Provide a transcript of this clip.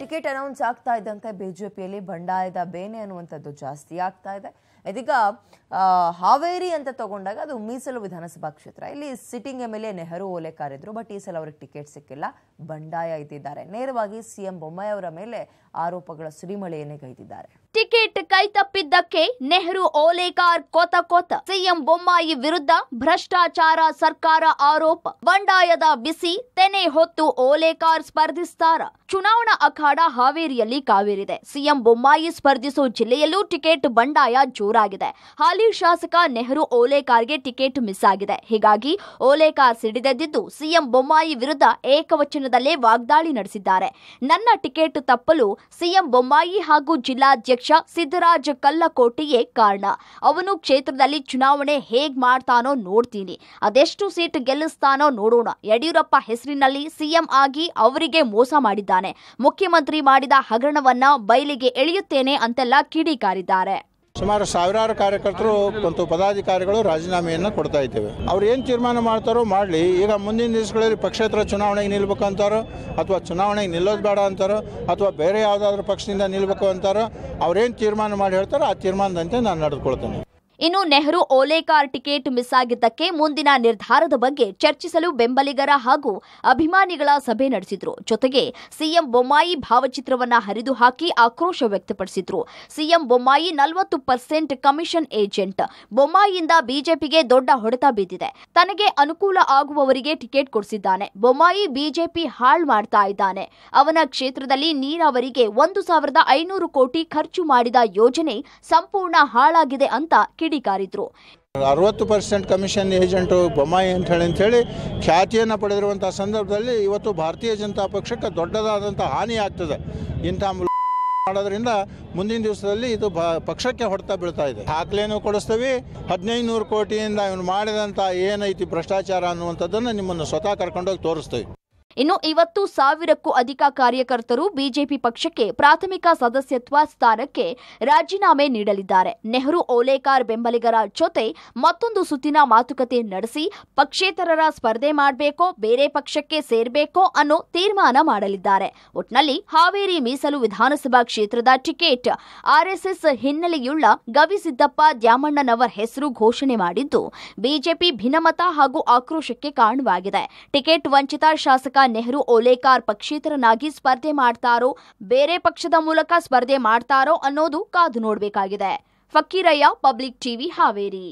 ticket announce ಆಗ್ತಾ ಇದ್ದಂತೆ ಬಿಜೆಪಿಯಲ್ಲಿ ಬಂಡಾಯದ ಬೇನೆ ಅನ್ನುವಂಥದ್ದು ಜಾಸ್ತಿ ಆಗ್ತಾ ಇದೆ ಇದೀಗ ಹಾವೇರಿ ಅಂತ ತಗೊಂಡಾಗ ಅದು ಮೀಸಲು ವಿಧಾನಸಭಾ ಕ್ಷೇತ್ರ ಇಲ್ಲಿ sitting M L A Nehru Olekar ಇದ್ರು ಬಟ್ ಈ ಸಲ ಅವ್ರಿಗೆ ಟಿಕೆಟ್ ಸಿಕ್ಕಿಲ್ಲ ಬಂಡಾಯ ಇದ್ದಿದ್ದಾರೆ ನೇರವಾಗಿ ಸಿಎಂ ಅವರ ಮೇಲೆ ಆರೋಪಗಳ ಸುರಿಮಳೆಯನ್ನೇ ಗೈದಿದ್ದಾರೆ ಟಿಕೆಟ್ ಕೈ ತಪ್ಪಿದ್ದಕ್ಕೆ ನೆಹರು ಓಲೇಕಾರ್ ಕೊತ ಕೊತ ಸಿಎಂ ಬೊಮ್ಮಾಯಿ ವಿರುದ್ಧ ಭ್ರಷ್ಟಾಚಾರ ಸರ್ಕಾರ ಆರೋಪ ಬಂಡಾಯದ ಬಿಸಿ ತೆನೆ ಹೊತ್ತು ಓಲೇಕಾರ್ ಸ್ಪರ್ಧಿಸ್ತಾರ ಚುನಾವಣಾ ಅಖಾಡ ಹಾವೇರಿಯಲ್ಲಿ ಕಾವೇರಿದೆ ಸಿಎಂ ಬೊಮ್ಮಾಯಿ ಸ್ಪರ್ಧಿಸುವ ಜಿಲ್ಲೆಯಲ್ಲೂ ಟಿಕೆಟ್ ಬಂಡಾಯ ಜೋರ ದೂರಾಗಿದೆ ಹಾಲಿ ಶಾಸಕ ನೆಹರು ಓಲೇಕಾರ್ಗೆ ಟಿಕೆಟ್ ಮಿಸ್ ಆಗಿದೆ ಹೀಗಾಗಿ ಓಲೇಕಾರ್ ಸಿಡಿದೆದ್ದಿದ್ದು ಸಿಎಂ ಬೊಮ್ಮಾಯಿ ವಿರುದ್ಧ ಏಕವಚನದಲ್ಲೇ ವಾಗ್ದಾಳಿ ನಡೆಸಿದ್ದಾರೆ ನನ್ನ ಟಿಕೆಟ್ ತಪ್ಪಲು ಸಿಎಂ ಬೊಮ್ಮಾಯಿ ಹಾಗೂ ಜಿಲ್ಲಾಧ್ಯಕ್ಷ ಸಿದ್ದರಾಜ್ ಕಲ್ಲಕೋಟೆಯೇ ಕಾರಣ ಅವನು ಕ್ಷೇತ್ರದಲ್ಲಿ ಚುನಾವಣೆ ಹೇಗ್ ಮಾಡ್ತಾನೋ ನೋಡ್ತೀನಿ ಅದೆಷ್ಟು ಸೀಟ್ ಗೆಲ್ಲಿಸ್ತಾನೋ ನೋಡೋಣ ಯಡಿಯೂರಪ್ಪ ಹೆಸರಿನಲ್ಲಿ ಸಿಎಂ ಆಗಿ ಅವರಿಗೆ ಮೋಸ ಮಾಡಿದ್ದಾನೆ ಮುಖ್ಯಮಂತ್ರಿ ಮಾಡಿದ ಹಗರಣವನ್ನ ಬಯಲಿಗೆ ಎಳೆಯುತ್ತೇನೆ ಅಂತೆಲ್ಲ ಕಿಡಿಕಾರಿದ್ದಾರೆ ಸುಮಾರು ಸಾವಿರಾರು ಕಾರ್ಯಕರ್ತರು ಮತ್ತು ಪದಾಧಿಕಾರಿಗಳು ರಾಜೀನಾಮೆಯನ್ನು ಕೊಡ್ತಾ ಇದ್ದೇವೆ ಅವ್ರು ಏನು ತೀರ್ಮಾನ ಮಾಡ್ತಾರೋ ಮಾಡಲಿ ಈಗ ಮುಂದಿನ ದಿವಸಗಳಲ್ಲಿ ಪಕ್ಷೇತರ ಚುನಾವಣೆಗೆ ಅಂತಾರೋ ಅಥವಾ ಚುನಾವಣೆಗೆ ನಿಲ್ಲೋದು ಬೇಡ ಅಂತಾರೋ ಅಥವಾ ಬೇರೆ ಯಾವುದಾದ್ರೂ ಪಕ್ಷದಿಂದ ನಿಲ್ಬೇಕು ಅಂತಾರೋ ಅವ್ರೇನು ತೀರ್ಮಾನ ಮಾಡಿ ಹೇಳ್ತಾರೋ ಆ ತೀರ್ಮಾನದಂತೆ ನಾನು ನಡೆದುಕೊಳ್ತೇನೆ ಇನ್ನು ನೆಹರು ಓಲೇಕಾರ್ ಟಿಕೆಟ್ ಮಿಸ್ ಆಗಿದ್ದಕ್ಕೆ ಮುಂದಿನ ನಿರ್ಧಾರದ ಬಗ್ಗೆ ಚರ್ಚಿಸಲು ಬೆಂಬಲಿಗರ ಹಾಗೂ ಅಭಿಮಾನಿಗಳ ಸಭೆ ನಡೆಸಿದ್ರು ಜೊತೆಗೆ ಸಿಎಂ ಬೊಮ್ಮಾಯಿ ಭಾವಚಿತ್ರವನ್ನ ಹರಿದು ಹಾಕಿ ಆಕ್ರೋಶ ವ್ಯಕ್ತಪಡಿಸಿದ್ರು ಸಿಎಂ ಬೊಮ್ಮಾಯಿ ನಲವತ್ತು ಪರ್ಸೆಂಟ್ ಕಮಿಷನ್ ಏಜೆಂಟ್ ಬೊಮ್ಮಾಯಿಯಿಂದ ಬಿಜೆಪಿಗೆ ದೊಡ್ಡ ಹೊಡೆತ ಬಿದ್ದಿದೆ ತನಗೆ ಅನುಕೂಲ ಆಗುವವರಿಗೆ ಟಿಕೆಟ್ ಕೊಡಿಸಿದ್ದಾನೆ ಬೊಮ್ಮಾಯಿ ಬಿಜೆಪಿ ಹಾಳು ಮಾಡ್ತಾ ಇದ್ದಾನೆ ಅವನ ಕ್ಷೇತ್ರದಲ್ಲಿ ನೀರಾವರಿಗೆ ಒಂದು ಸಾವಿರದ ಐನೂರು ಕೋಟಿ ಖರ್ಚು ಮಾಡಿದ ಯೋಜನೆ ಸಂಪೂರ್ಣ ಹಾಳಾಗಿದೆ ಅಂತ ಕಿಡಿಕಾರಿದ್ರು ಅರವತ್ತು ಪರ್ಸೆಂಟ್ ಕಮಿಷನ್ ಏಜೆಂಟ್ ಬೊಮ್ಮಾಯಿ ಅಂತ ಹೇಳಿ ಹೇಳಿ ಖ್ಯಾತಿಯನ್ನು ಪಡೆದಿರುವಂತಹ ಸಂದರ್ಭದಲ್ಲಿ ಇವತ್ತು ಭಾರತೀಯ ಜನತಾ ಪಕ್ಷಕ್ಕೆ ದೊಡ್ಡದಾದಂತಹ ಹಾನಿ ಆಗ್ತದೆ ಇಂಥ ಮಾಡೋದ್ರಿಂದ ಮುಂದಿನ ದಿವಸದಲ್ಲಿ ಇದು ಪಕ್ಷಕ್ಕೆ ಹೊಡೆತ ಬೀಳ್ತಾ ಇದೆ ದಾಖಲೆಯನ್ನು ಕೊಡಿಸ್ತೀವಿ ಹದಿನೈದು ನೂರು ಕೋಟಿಯಿಂದ ಇವನು ಮಾಡಿದಂತ ಏನೈತಿ ಭ್ರಷ್ಟಾಚಾರ ಅನ್ನುವಂಥದ್ದನ್ನು ನಿಮ್ಮನ್ನು ಸ್ವತಃ ಕರ್ಕೊಂಡೋಗಿ ತೋರಿಸ್ತೀವಿ ಇನ್ನು ಇವತ್ತು ಸಾವಿರಕ್ಕೂ ಅಧಿಕ ಕಾರ್ಯಕರ್ತರು ಬಿಜೆಪಿ ಪಕ್ಷಕ್ಕೆ ಪ್ರಾಥಮಿಕ ಸದಸ್ಯತ್ವ ಸ್ಥಾನಕ್ಕೆ ರಾಜೀನಾಮೆ ನೀಡಲಿದ್ದಾರೆ ನೆಹರು ಓಲೇಕಾರ್ ಬೆಂಬಲಿಗರ ಜೊತೆ ಮತ್ತೊಂದು ಸುತ್ತಿನ ಮಾತುಕತೆ ನಡೆಸಿ ಪಕ್ಷೇತರರ ಸ್ಪರ್ಧೆ ಮಾಡಬೇಕೋ ಬೇರೆ ಪಕ್ಷಕ್ಕೆ ಸೇರಬೇಕೋ ಅನ್ನೋ ತೀರ್ಮಾನ ಮಾಡಲಿದ್ದಾರೆ ಒಟ್ನಲ್ಲಿ ಹಾವೇರಿ ಮೀಸಲು ವಿಧಾನಸಭಾ ಕ್ಷೇತ್ರದ ಟಿಕೆಟ್ ಆರ್ಎಸ್ಎಸ್ ಹಿನ್ನೆಲೆಯುಳ್ಳ ಗವಿಸಿದ್ದಪ್ಪ ದ್ಯಾಮಣ್ಣನವರ್ ಹೆಸರು ಘೋಷಣೆ ಮಾಡಿದ್ದು ಬಿಜೆಪಿ ಭಿನ್ನಮತ ಹಾಗೂ ಆಕ್ರೋಶಕ್ಕೆ ಕಾರಣವಾಗಿದೆ ಟಿಕೆಟ್ ವಂಚಿತ ಶಾಸಕ ನೆಹರು ಓಲೇಕಾರ್ ಪಕ್ಷೇತರನಾಗಿ ಸ್ಪರ್ಧೆ ಮಾಡ್ತಾರೋ ಬೇರೆ ಪಕ್ಷದ ಮೂಲಕ ಸ್ಪರ್ಧೆ ಮಾಡ್ತಾರೋ ಅನ್ನೋದು ಕಾದು ನೋಡಬೇಕಾಗಿದೆ ಫಕೀರಯ್ಯ ಪಬ್ಲಿಕ್ ಟಿವಿ ಹಾವೇರಿ